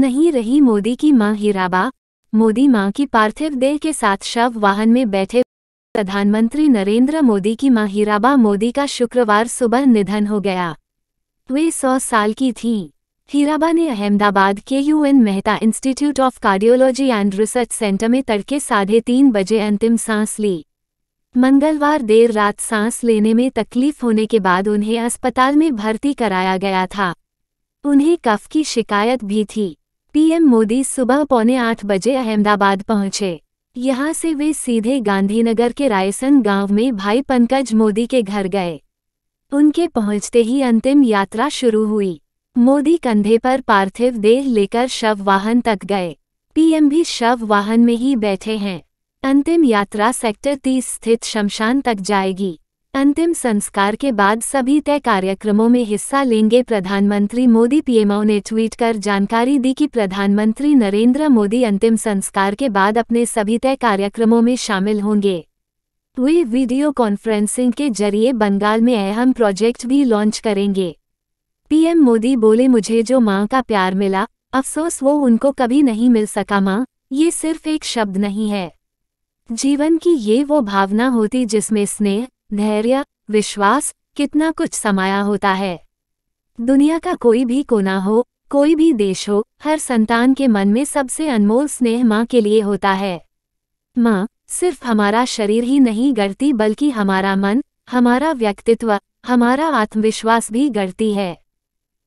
नहीं रही मोदी की मां हीराबा मोदी मां की पार्थिव देह के साथ शव वाहन में बैठे प्रधानमंत्री नरेंद्र मोदी की मां हीराबा मोदी का शुक्रवार सुबह निधन हो गया वे सौ साल की थीं हीराबा ने अहमदाबाद के UN Mehta Institute of Cardiology and Research Centre में तड़के साढ़े तीन बजे अंतिम सांस ली मंगलवार देर रात सांस लेने में तकलीफ होने के बाद उन्हें अस्पताल में भर्ती कराया गया था उन्हें कफ की शिकायत भी थी पीएम मोदी सुबह पौने आठ बजे अहमदाबाद पहुंचे यहां से वे सीधे गांधीनगर के रायसन गांव में भाई पंकज मोदी के घर गए उनके पहुंचते ही अंतिम यात्रा शुरू हुई मोदी कंधे पर पार्थिव देह लेकर शव वाहन तक गए पीएम भी शव वाहन में ही बैठे हैं अंतिम यात्रा सेक्टर 30 स्थित शमशान तक जाएगी अंतिम संस्कार के बाद सभी तय कार्यक्रमों में हिस्सा लेंगे प्रधानमंत्री मोदी पीएमओ ने ट्वीट कर जानकारी दी कि प्रधानमंत्री नरेंद्र मोदी अंतिम संस्कार के बाद अपने सभी तय कार्यक्रमों में शामिल होंगे वे वीडियो कॉन्फ्रेंसिंग के जरिए बंगाल में अहम प्रोजेक्ट भी लॉन्च करेंगे पीएम मोदी बोले मुझे जो माँ का प्यार मिला अफसोस वो उनको कभी नहीं मिल सका माँ ये सिर्फ एक शब्द नहीं है जीवन की ये वो भावना होती जिसमें स्नेह धैर्य विश्वास कितना कुछ समाया होता है दुनिया का कोई भी कोना हो कोई भी देश हो हर संतान के मन में सबसे अनमोल स्नेह माँ के लिए होता है माँ सिर्फ हमारा शरीर ही नहीं गढ़ती बल्कि हमारा मन हमारा व्यक्तित्व हमारा आत्मविश्वास भी गढ़ती है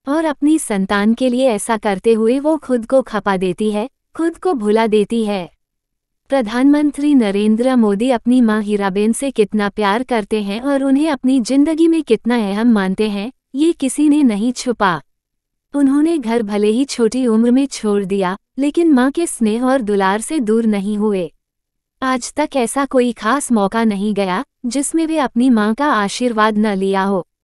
और अपनी संतान के लिए ऐसा करते हुए वो खुद को खपा देती है खुद को भुला देती है प्रधानमंत्री नरेंद्र मोदी अपनी माँ हीराबेन से कितना प्यार करते हैं और उन्हें अपनी जिंदगी में कितना अहम मानते हैं ये किसी ने नहीं छुपा उन्होंने घर भले ही छोटी उम्र में छोड़ दिया लेकिन माँ के स्नेह और दुलार से दूर नहीं हुए आज तक ऐसा कोई खास मौका नहीं गया जिसमें वे अपनी माँ का आशीर्वाद न लिया हो